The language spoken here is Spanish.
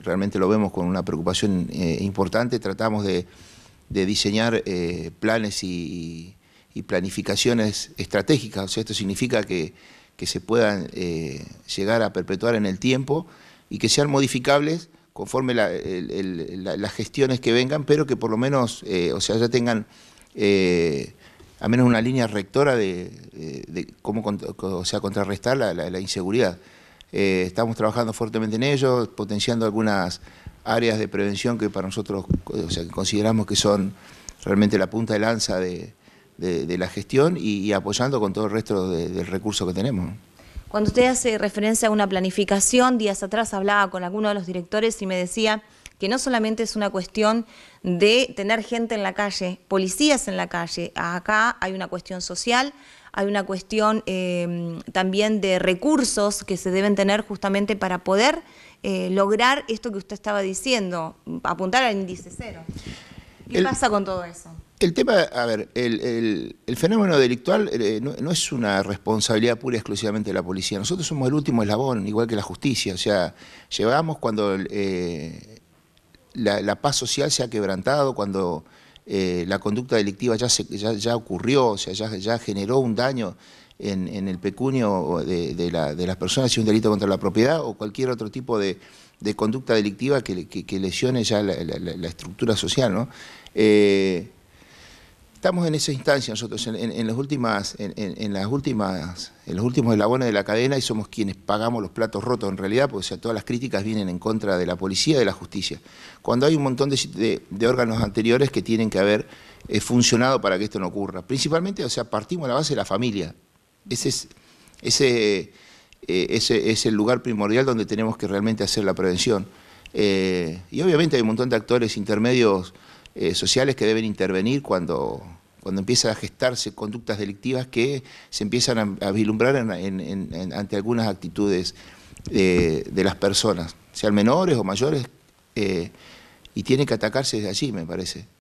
realmente lo vemos con una preocupación eh, importante, tratamos de, diseñar eh, planes y, planificaciones estratégicas, o sea, esto significa que, se puedan eh, llegar a perpetuar en el tiempo y que sean modificables conforme las gestiones que vengan, pero que por lo menos, o sea, ya tengan a menos una línea rectora de, cómo sea, contrarrestar la inseguridad. Eh, estamos trabajando fuertemente en ello, potenciando algunas áreas de prevención que para nosotros consideramos que son realmente la punta de lanza de, la gestión y, apoyando con todo el resto del recurso que tenemos. Cuando usted hace referencia a una planificación, días atrás hablaba con alguno de los directores y me decía que no solamente es una cuestión de tener gente en la calle, policías en la calle, acá hay una cuestión social, hay una cuestión em, también de recursos que se deben tener justamente para poder eh, lograr esto que usted estaba diciendo, apuntar al índice cero. ¿Qué pasa con todo eso? El tema, a ver, el, fenómeno delictual eh, eh, no, es una responsabilidad pura y exclusivamente de la policía. Nosotros somos el último eslabón, igual que la justicia. O sea, llevamos cuando la paz social se ha quebrantado, cuando eh, la conducta delictiva ya, se, ya, ocurrió, o sea, ya, generó un daño en, el pecunio de, de, las personas, y un delito contra la propiedad o cualquier otro tipo de, conducta delictiva que, que, lesione ya la, estructura social, ¿no? Eh, estamos en esa instancia nosotros, en, las últimas, en, las últimas, en los últimos eslabones de la cadena y somos quienes pagamos los platos rotos en realidad, porque todas las críticas vienen en contra de la policía y de la justicia. Cuando hay un montón de, órganos anteriores que tienen que haber eh, funcionado para que esto no ocurra. Principalmente, o sea, partimos a la base de la familia. Ese es, eh, ese, es el lugar primordial donde tenemos que realmente hacer la prevención. Eh, y obviamente hay un montón de actores intermedios eh, sociales que deben intervenir cuando, cuando empiezan a gestarse conductas delictivas que se empiezan a, vislumbrar ante algunas actitudes eh, de, las personas, sean menores o mayores, eh, y tienen que atacarse desde allí, me parece.